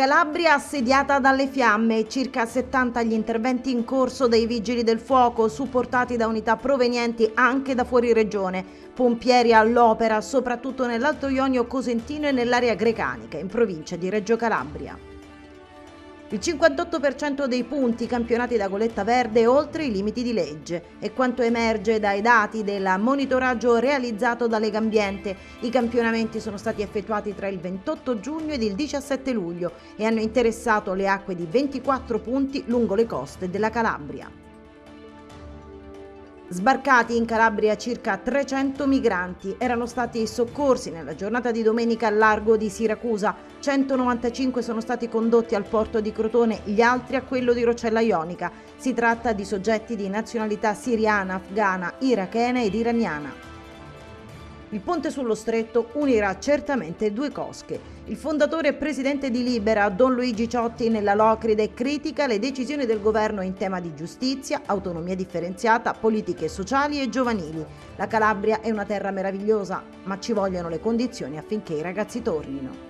Calabria assediata dalle fiamme, circa 70 gli interventi in corso dei vigili del fuoco supportati da unità provenienti anche da fuori regione, pompieri all'opera soprattutto nell'Alto Ionio Cosentino e nell'area grecanica in provincia di Reggio Calabria. Il 58% dei punti campionati da goletta verde è oltre i limiti di legge. È quanto emerge dai dati del monitoraggio realizzato da Lega Ambiente. I campionamenti sono stati effettuati tra il 28 giugno ed il 17 luglio e hanno interessato le acque di 24 punti lungo le coste della Calabria. Sbarcati in Calabria circa 300 migranti erano stati soccorsi nella giornata di domenica al largo di Siracusa, 195 sono stati condotti al porto di Crotone, gli altri a quello di Rocella Ionica. Si tratta di soggetti di nazionalità siriana, afghana, irachena ed iraniana. Il ponte sullo stretto unirà certamente due cosche. Il fondatore e presidente di Libera, Don Luigi Ciotti, nella Locride critica le decisioni del governo in tema di giustizia, autonomia differenziata, politiche sociali e giovanili. La Calabria è una terra meravigliosa, ma ci vogliono le condizioni affinché i ragazzi tornino.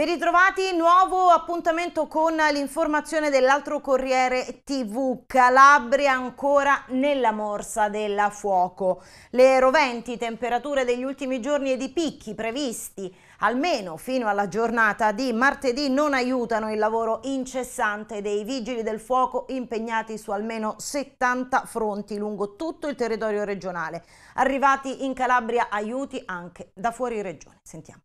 Ben ritrovati, nuovo appuntamento con l'informazione dell'altro Corriere TV Calabria ancora nella morsa del fuoco. Le roventi temperature degli ultimi giorni e di picchi previsti almeno fino alla giornata di martedì non aiutano il lavoro incessante dei vigili del fuoco impegnati su almeno 70 fronti lungo tutto il territorio regionale. Arrivati in Calabria aiuti anche da fuori regione. Sentiamo.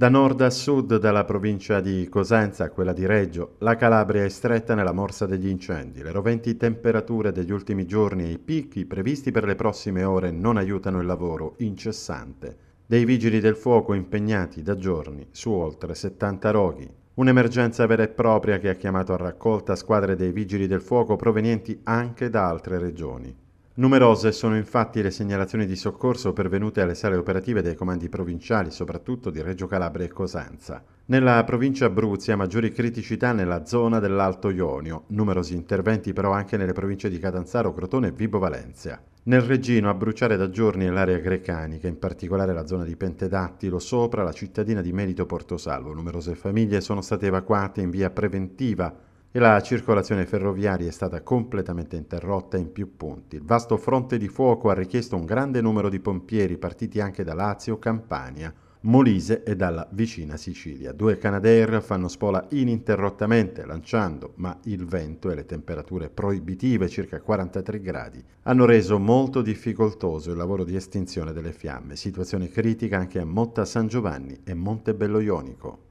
Da nord a sud, dalla provincia di Cosenza a quella di Reggio, la Calabria è stretta nella morsa degli incendi. Le roventi temperature degli ultimi giorni e i picchi previsti per le prossime ore non aiutano il lavoro incessante dei vigili del fuoco impegnati da giorni su oltre 70 roghi. Un'emergenza vera e propria che ha chiamato a raccolta squadre dei vigili del fuoco provenienti anche da altre regioni. Numerose sono infatti le segnalazioni di soccorso pervenute alle sale operative dei comandi provinciali, soprattutto di Reggio Calabria e Cosenza. Nella provincia Abruzzi Abruzia maggiori criticità nella zona dell'Alto Ionio, numerosi interventi però anche nelle province di Catanzaro, Crotone e Vibo Valencia. Nel Regino a bruciare da giorni è l'area grecanica, in particolare la zona di Pentedattilo, sopra la cittadina di Merito Portosalvo. Numerose famiglie sono state evacuate in via preventiva e la circolazione ferroviaria è stata completamente interrotta in più punti. Il vasto fronte di fuoco ha richiesto un grande numero di pompieri partiti anche da Lazio, Campania, Molise e dalla vicina Sicilia. Due Canadair fanno spola ininterrottamente lanciando, ma il vento e le temperature proibitive, circa 43 gradi, hanno reso molto difficoltoso il lavoro di estinzione delle fiamme, situazione critica anche a Motta San Giovanni e Montebello Ionico.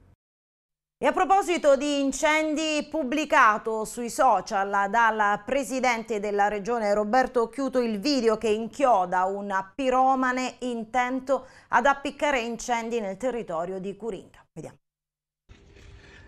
E a proposito di incendi, pubblicato sui social dal presidente della regione Roberto Chiuto il video che inchioda un piromane intento ad appiccare incendi nel territorio di Curinga. Vediamo.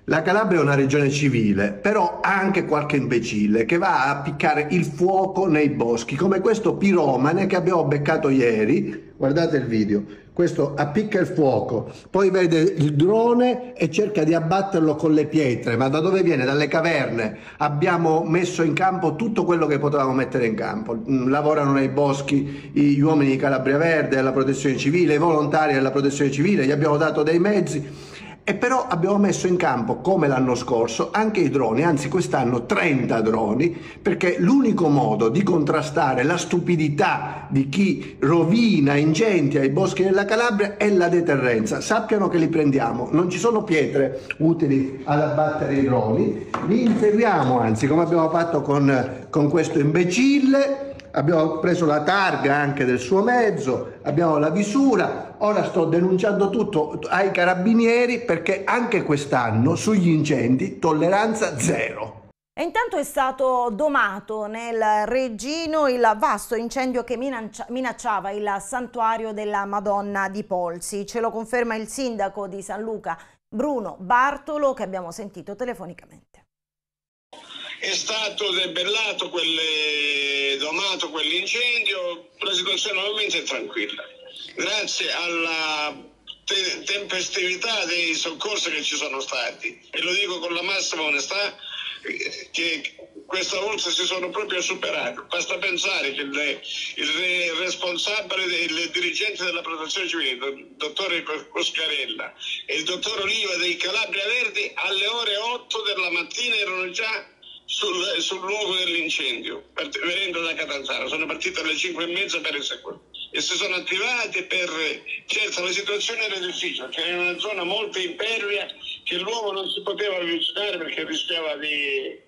La Calabria è una regione civile, però anche qualche imbecille che va a appiccare il fuoco nei boschi, come questo piromane che abbiamo beccato ieri. Guardate il video questo appicca il fuoco, poi vede il drone e cerca di abbatterlo con le pietre, ma da dove viene? Dalle caverne. Abbiamo messo in campo tutto quello che potevamo mettere in campo. Mm, lavorano nei boschi gli uomini di Calabria Verde, alla protezione civile, i volontari della protezione civile, gli abbiamo dato dei mezzi e però abbiamo messo in campo, come l'anno scorso, anche i droni, anzi quest'anno 30 droni, perché l'unico modo di contrastare la stupidità di chi rovina, incendia i boschi della Calabria è la deterrenza. Sappiano che li prendiamo, non ci sono pietre utili ad abbattere i droni, li inserriamo anzi, come abbiamo fatto con, con questo imbecille, abbiamo preso la targa anche del suo mezzo, abbiamo la visura, ora sto denunciando tutto ai carabinieri perché anche quest'anno sugli incendi tolleranza zero. E intanto è stato domato nel Regino il vasto incendio che minacciava il santuario della Madonna di Polsi. Ce lo conferma il sindaco di San Luca, Bruno Bartolo, che abbiamo sentito telefonicamente è stato debellato, quelle, eh, domato quell'incendio, la situazione ovviamente è tranquilla. Grazie alla te tempestività dei soccorsi che ci sono stati e lo dico con la massima onestà eh, che questa volta si sono proprio superati. Basta pensare che il, il responsabile, del dirigente della protezione civile, il dottore Coscarella e il dottor Oliva dei Calabria Verdi alle ore 8 della mattina erano già sul, sul luogo dell'incendio, venendo da Catanzaro. Sono partiti alle 5 e mezza per eseguirlo e si sono attivati per certo la situazione era difficile c'era cioè una zona molto impervia che l'uomo non si poteva avvicinare perché rischiava di,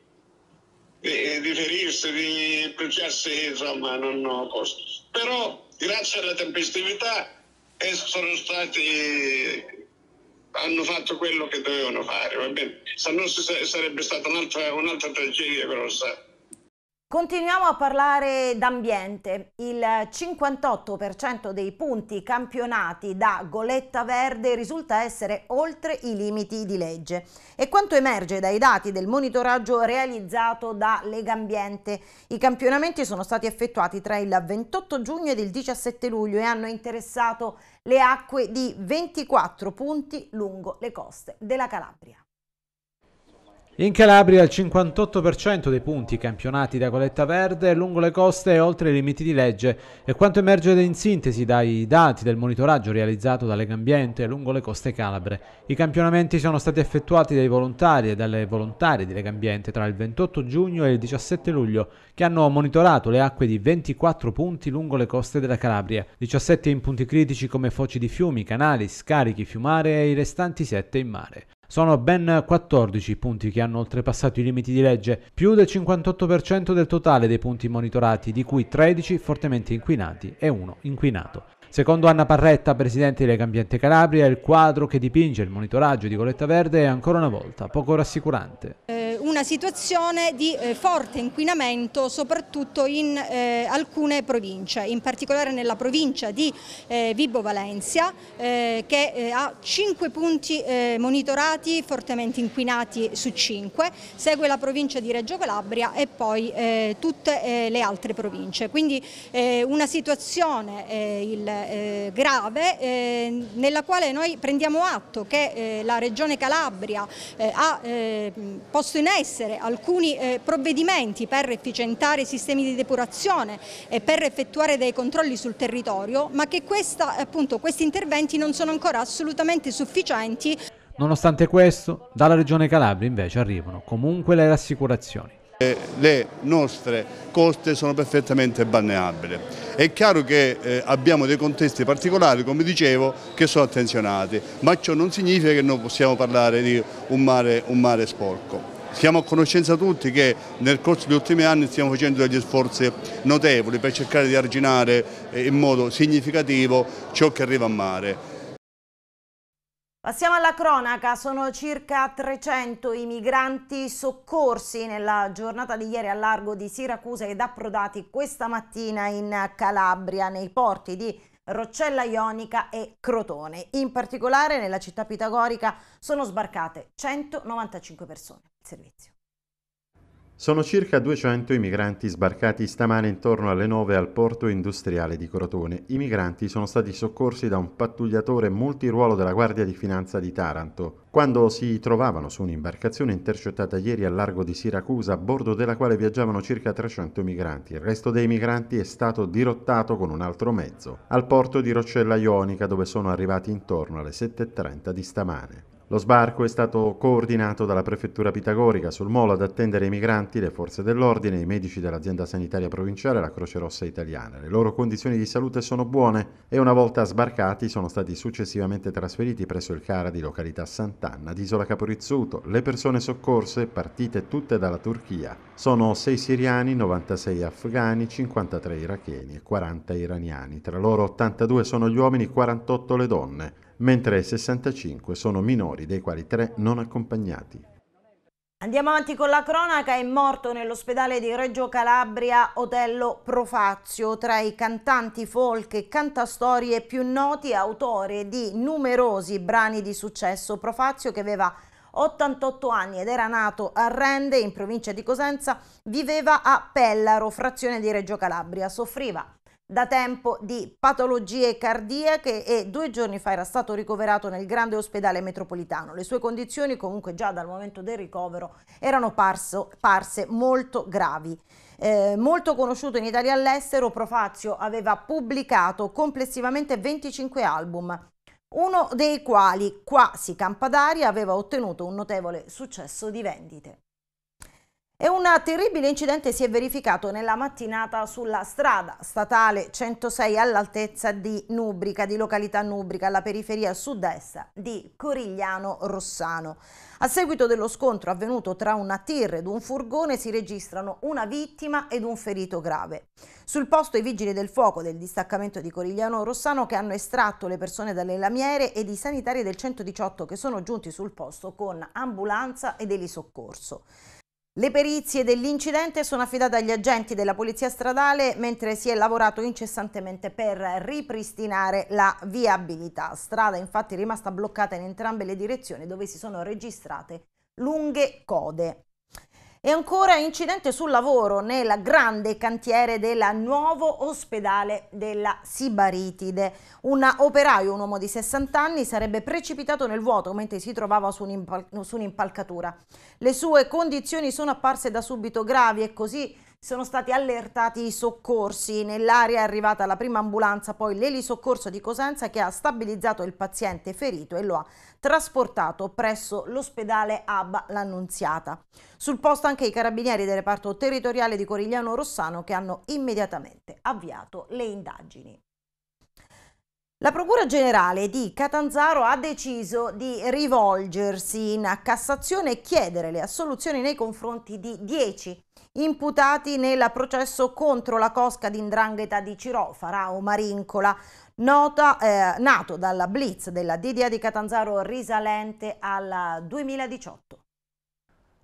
di, di ferirsi di bruciarsi insomma non ho posto però grazie alla tempestività eh, sono stati hanno fatto quello che dovevano fare, va bene? Se no sarebbe stata un'altra, un'altra tragedia grossa. Continuiamo a parlare d'ambiente. Il 58% dei punti campionati da goletta verde risulta essere oltre i limiti di legge. E quanto emerge dai dati del monitoraggio realizzato da Lega Ambiente? i campionamenti sono stati effettuati tra il 28 giugno ed il 17 luglio e hanno interessato le acque di 24 punti lungo le coste della Calabria. In Calabria il 58% dei punti campionati da coletta verde lungo le coste e oltre i limiti di legge è quanto emerge in sintesi dai dati del monitoraggio realizzato da Legambiente lungo le coste calabre. I campionamenti sono stati effettuati dai volontari e dalle volontarie di Legambiente tra il 28 giugno e il 17 luglio che hanno monitorato le acque di 24 punti lungo le coste della Calabria, 17 in punti critici come foci di fiumi, canali, scarichi fiumare e i restanti 7 in mare. Sono ben 14 i punti che hanno oltrepassato i limiti di legge, più del 58% del totale dei punti monitorati, di cui 13 fortemente inquinati e uno inquinato. Secondo Anna Parretta, presidente di Legambiente Calabria, il quadro che dipinge il monitoraggio di Coletta Verde è ancora una volta poco rassicurante. Eh una situazione di eh, forte inquinamento soprattutto in eh, alcune province, in particolare nella provincia di eh, Vibo Valencia che ha 5 punti monitorati fortemente inquinati su 5, segue la provincia di Reggio Calabria e poi tutte le altre province. Quindi una situazione grave nella quale noi prendiamo atto che la Regione Calabria ha posto in essere alcuni eh, provvedimenti per efficientare i sistemi di depurazione e per effettuare dei controlli sul territorio, ma che questa, appunto, questi interventi non sono ancora assolutamente sufficienti. Nonostante questo, dalla Regione Calabria invece arrivano comunque le rassicurazioni eh, le nostre coste sono perfettamente balneabili. È chiaro che eh, abbiamo dei contesti particolari, come dicevo, che sono attenzionati, ma ciò non significa che non possiamo parlare di un mare, un mare sporco. Siamo a conoscenza tutti che nel corso degli ultimi anni stiamo facendo degli sforzi notevoli per cercare di arginare eh, in modo significativo ciò che arriva a mare. Passiamo alla cronaca, sono circa 300 i migranti soccorsi nella giornata di ieri a largo di Siracusa ed approdati questa mattina in Calabria nei porti di Siracusa. Roccella Ionica e Crotone. In particolare nella città pitagorica sono sbarcate 195 persone al servizio. Sono circa 200 i migranti sbarcati stamane intorno alle 9 al porto industriale di Crotone. I migranti sono stati soccorsi da un pattugliatore multiruolo della Guardia di Finanza di Taranto, quando si trovavano su un'imbarcazione intercettata ieri al largo di Siracusa, a bordo della quale viaggiavano circa 300 migranti. Il resto dei migranti è stato dirottato con un altro mezzo al porto di Roccella Ionica, dove sono arrivati intorno alle 7.30 di stamane. Lo sbarco è stato coordinato dalla prefettura pitagorica sul molo ad attendere i migranti, le forze dell'ordine, i medici dell'azienda sanitaria provinciale e la Croce Rossa italiana. Le loro condizioni di salute sono buone e una volta sbarcati sono stati successivamente trasferiti presso il CARA di località Sant'Anna di Isola Caporizzuto. Le persone soccorse, partite tutte dalla Turchia, sono 6 siriani, 96 afghani, 53 iracheni e 40 iraniani. Tra loro 82 sono gli uomini, 48 le donne mentre 65 sono minori, dei quali 3 non accompagnati. Andiamo avanti con la cronaca, è morto nell'ospedale di Reggio Calabria Otello Profazio, tra i cantanti folk e cantastorie più noti, autore di numerosi brani di successo. Profazio che aveva 88 anni ed era nato a Rende, in provincia di Cosenza, viveva a Pellaro, frazione di Reggio Calabria, soffriva da tempo di patologie cardiache e due giorni fa era stato ricoverato nel grande ospedale metropolitano. Le sue condizioni comunque già dal momento del ricovero erano parso, parse molto gravi. Eh, molto conosciuto in Italia e all'estero, Profazio aveva pubblicato complessivamente 25 album, uno dei quali, quasi Campadaria, aveva ottenuto un notevole successo di vendite. E un terribile incidente si è verificato nella mattinata sulla strada statale 106 all'altezza di Nubrica, di località Nubrica, alla periferia sud-est di Corigliano Rossano. A seguito dello scontro avvenuto tra una tir ed un furgone si registrano una vittima ed un ferito grave. Sul posto i vigili del fuoco del distaccamento di Corigliano Rossano che hanno estratto le persone dalle lamiere ed i sanitari del 118 che sono giunti sul posto con ambulanza ed elisoccorso. Le perizie dell'incidente sono affidate agli agenti della Polizia Stradale mentre si è lavorato incessantemente per ripristinare la viabilità. Strada infatti rimasta bloccata in entrambe le direzioni dove si sono registrate lunghe code. E ancora incidente sul lavoro nel grande cantiere del nuovo ospedale della Sibaritide. Un operaio, un uomo di 60 anni, sarebbe precipitato nel vuoto mentre si trovava su un'impalcatura. Le sue condizioni sono apparse da subito gravi e così sono stati allertati i soccorsi. Nell'area è arrivata la prima ambulanza, poi l'elisoccorso di Cosenza che ha stabilizzato il paziente ferito e lo ha trasportato presso l'ospedale Abba l'Annunziata. Sul posto anche i carabinieri del reparto territoriale di Corigliano Rossano che hanno immediatamente avviato le indagini. La Procura Generale di Catanzaro ha deciso di rivolgersi in Cassazione e chiedere le assoluzioni nei confronti di 10 imputati nel processo contro la cosca di indrangheta di Ciro Farao Marincola, nota, eh, nato dalla blitz della DDA di Catanzaro risalente al 2018.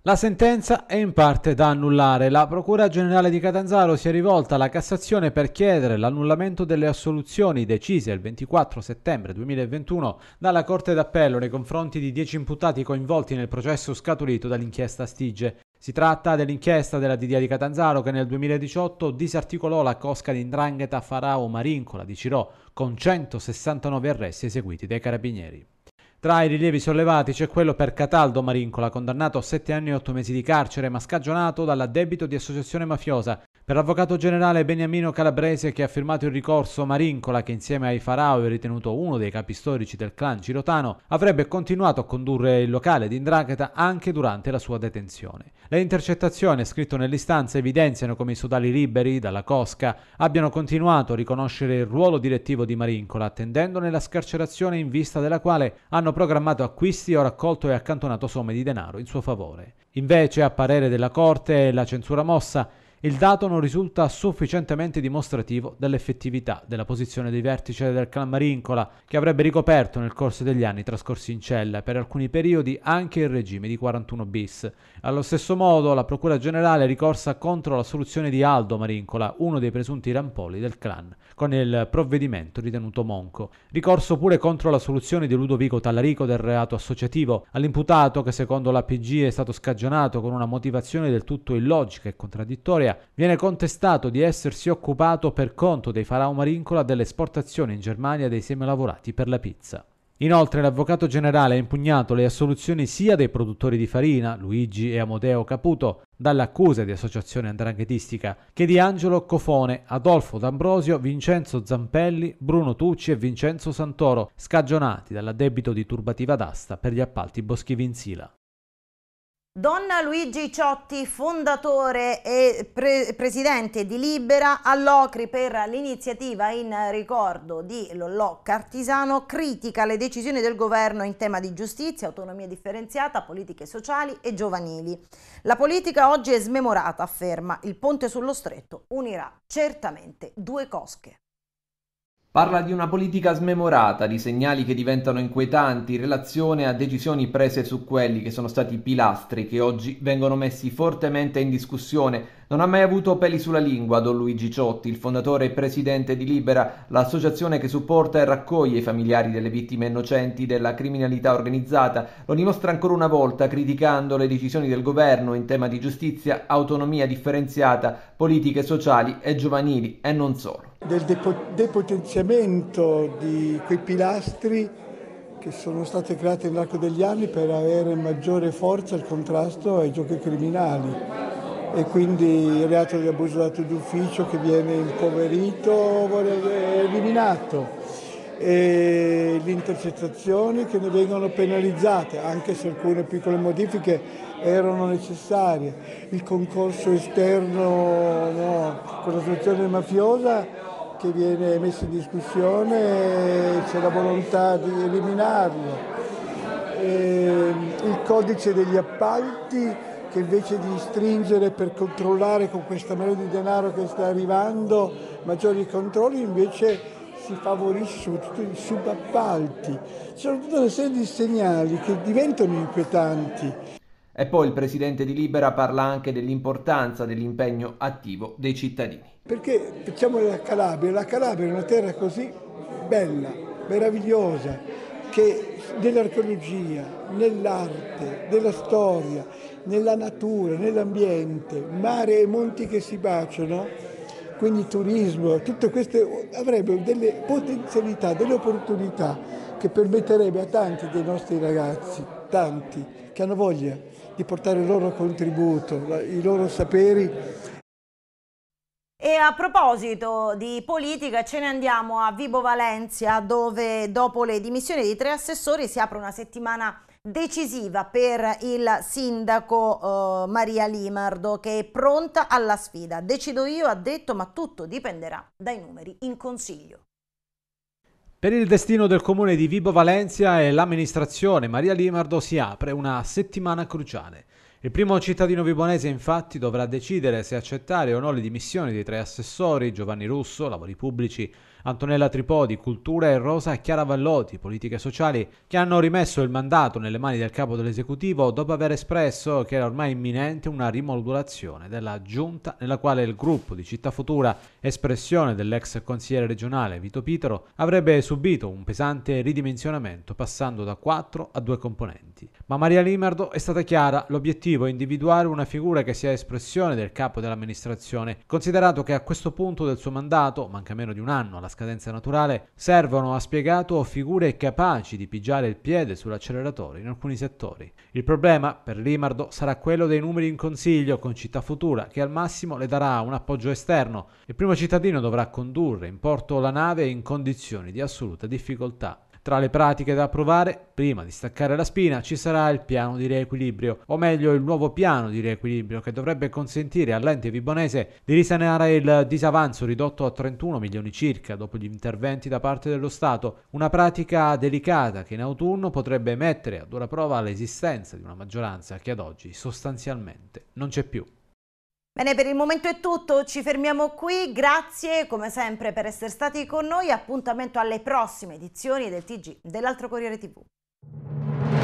La sentenza è in parte da annullare. La Procura Generale di Catanzaro si è rivolta alla Cassazione per chiedere l'annullamento delle assoluzioni decise il 24 settembre 2021 dalla Corte d'Appello nei confronti di 10 imputati coinvolti nel processo scaturito dall'inchiesta Stige. Si tratta dell'inchiesta della DDA di Catanzaro che nel 2018 disarticolò la cosca di Ndrangheta Farao Marincola di Cirò con 169 arresti eseguiti dai carabinieri. Tra i rilievi sollevati c'è quello per Cataldo Marincola, condannato a 7 anni e 8 mesi di carcere, ma scagionato dall'addebito di associazione mafiosa, per l'avvocato generale Beniamino Calabrese che ha firmato il ricorso Marincola che insieme ai Farao è ritenuto uno dei capi storici del clan Cirotano avrebbe continuato a condurre il locale di Indrangheta anche durante la sua detenzione. Le intercettazioni scritte nell'istanza evidenziano come i sodali liberi dalla Cosca abbiano continuato a riconoscere il ruolo direttivo di Marincola attendendone la scarcerazione in vista della quale hanno programmato acquisti o raccolto e accantonato somme di denaro in suo favore. Invece a parere della Corte la censura mossa il dato non risulta sufficientemente dimostrativo dell'effettività della posizione di vertice del clan Marincola, che avrebbe ricoperto nel corso degli anni trascorsi in cella per alcuni periodi anche il regime di 41 bis. Allo stesso modo, la Procura Generale è ricorsa contro la soluzione di Aldo Marincola, uno dei presunti rampoli del clan, con il provvedimento ritenuto monco. Ricorso pure contro la soluzione di Ludovico Tallarico del reato associativo, all'imputato che secondo l'APG è stato scagionato con una motivazione del tutto illogica e contraddittoria Corea viene contestato di essersi occupato per conto dei Farao Marincola dell'esportazione in Germania dei semilavorati per la pizza. Inoltre l'avvocato generale ha impugnato le assoluzioni sia dei produttori di farina, Luigi e Amodeo Caputo, dall'accusa di associazione andranghetistica, che di Angelo Cofone, Adolfo D'Ambrosio, Vincenzo Zampelli, Bruno Tucci e Vincenzo Santoro, scagionati dall'addebito di turbativa d'asta per gli appalti boschivi in Sila. Donna Luigi Ciotti, fondatore e pre presidente di Libera, all'Ocri per l'iniziativa in ricordo di Lollò Cartisano, critica le decisioni del governo in tema di giustizia, autonomia differenziata, politiche sociali e giovanili. La politica oggi è smemorata, afferma, il ponte sullo stretto unirà certamente due cosche. Parla di una politica smemorata, di segnali che diventano inquietanti in relazione a decisioni prese su quelli che sono stati i pilastri che oggi vengono messi fortemente in discussione. Non ha mai avuto peli sulla lingua Don Luigi Ciotti, il fondatore e presidente di Libera, l'associazione che supporta e raccoglie i familiari delle vittime innocenti della criminalità organizzata. Lo dimostra ancora una volta criticando le decisioni del governo in tema di giustizia, autonomia differenziata, politiche sociali e giovanili e non solo del depotenziamento di quei pilastri che sono state create nell'arco degli anni per avere maggiore forza il contrasto ai giochi criminali e quindi il reato di abuso dato d'ufficio che viene impoverito, e eh, eliminato e le intercettazioni che ne vengono penalizzate, anche se alcune piccole modifiche erano necessarie, il concorso esterno no, con situazione mafiosa che viene messo in discussione eh, c'è la volontà di eliminarlo. E ehm, il codice degli appalti che invece di stringere per controllare con questa marea di denaro che sta arrivando maggiori controlli invece si favorisce soprattutto i subappalti. Ci sono tutta una serie di segnali che diventano inquietanti. E poi il presidente di Libera parla anche dell'importanza dell'impegno attivo dei cittadini. Perché facciamo la Calabria, la Calabria è una terra così bella, meravigliosa, che nell'archeologia, nell'arte, nella storia, nella natura, nell'ambiente, mare e monti che si baciano, quindi turismo, tutte queste avrebbero delle potenzialità, delle opportunità che permetterebbe a tanti dei nostri ragazzi, tanti, che hanno voglia di portare il loro contributo, i loro saperi a proposito di politica ce ne andiamo a Vibo Valencia dove dopo le dimissioni di tre assessori si apre una settimana decisiva per il sindaco eh, Maria Limardo che è pronta alla sfida. Decido io, ha detto, ma tutto dipenderà dai numeri in consiglio. Per il destino del comune di Vibo Valencia e l'amministrazione Maria Limardo si apre una settimana cruciale. Il primo cittadino vibonese infatti dovrà decidere se accettare o no le dimissioni dei tre assessori Giovanni Russo, Lavori Pubblici, Antonella Tripodi, Cultura e Rosa Chiara Vallotti, Politiche Sociali, che hanno rimesso il mandato nelle mani del capo dell'esecutivo dopo aver espresso che era ormai imminente una rimodulazione della giunta nella quale il gruppo di Città Futura, espressione dell'ex consigliere regionale Vito Pitero, avrebbe subito un pesante ridimensionamento passando da quattro a due componenti. Ma Maria Limardo è stata chiara, l'obiettivo è individuare una figura che sia espressione del capo dell'amministrazione, considerato che a questo punto del suo mandato, manca meno di un anno alla scadenza naturale servono, ha spiegato, figure capaci di pigiare il piede sull'acceleratore in alcuni settori. Il problema per Limardo sarà quello dei numeri in consiglio con Città Futura, che al massimo le darà un appoggio esterno. Il primo cittadino dovrà condurre in porto la nave in condizioni di assoluta difficoltà. Tra le pratiche da approvare, prima di staccare la spina ci sarà il piano di riequilibrio, o meglio il nuovo piano di riequilibrio che dovrebbe consentire all'ente vibonese di risanare il disavanzo ridotto a 31 milioni circa dopo gli interventi da parte dello Stato, una pratica delicata che in autunno potrebbe mettere a dura prova l'esistenza di una maggioranza che ad oggi sostanzialmente non c'è più. Bene, per il momento è tutto, ci fermiamo qui, grazie come sempre per essere stati con noi, appuntamento alle prossime edizioni del TG dell'Altro Corriere TV.